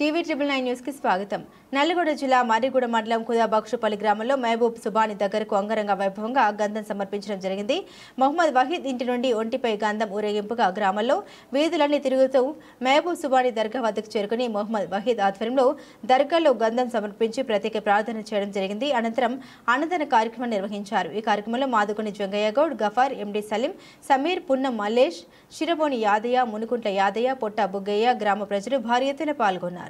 TV triple nine న్యూస్కి స్వాగతం నల్లగొండ జిల్లా మారిగూడ మండలం కుదాబాక్షుపల్లి గ్రామంలో మహబూబ్ సుబాని దగ్గరకు అంగరంగ వైభవంగా గంధం సమర్పించడం జరిగింది మహమ్మద్ వహీద్ ఇంటి నుండి ఒంటిపై గంధం ఊరేగింపుగా గ్రామంలో వీధులన్నీ తిరుగుతూ మహబూబ్ సుబాని దర్గా వద్దకు చేరుకుని మహమ్మద్ వహీద్ ఆధ్వర్యంలో దర్గాలో గంధం సమర్పించి ప్రత్యేక ప్రార్థన చేయడం జరిగింది అనంతరం అన్నదాన కార్యక్రమం నిర్వహించారు ఈ కార్యక్రమంలో మాదుకొని జంగయ్య గౌడ్ గఫార్ ఎండి సలీం సమీర్ పున్న మల్లేష్ శిరబోని యాదయ్య మునుకుంట్ల యాదయ్య పొట్ట బుగ్గయ్య గ్రామ ప్రజలు భారీ ఎత్తున పాల్గొన్నారు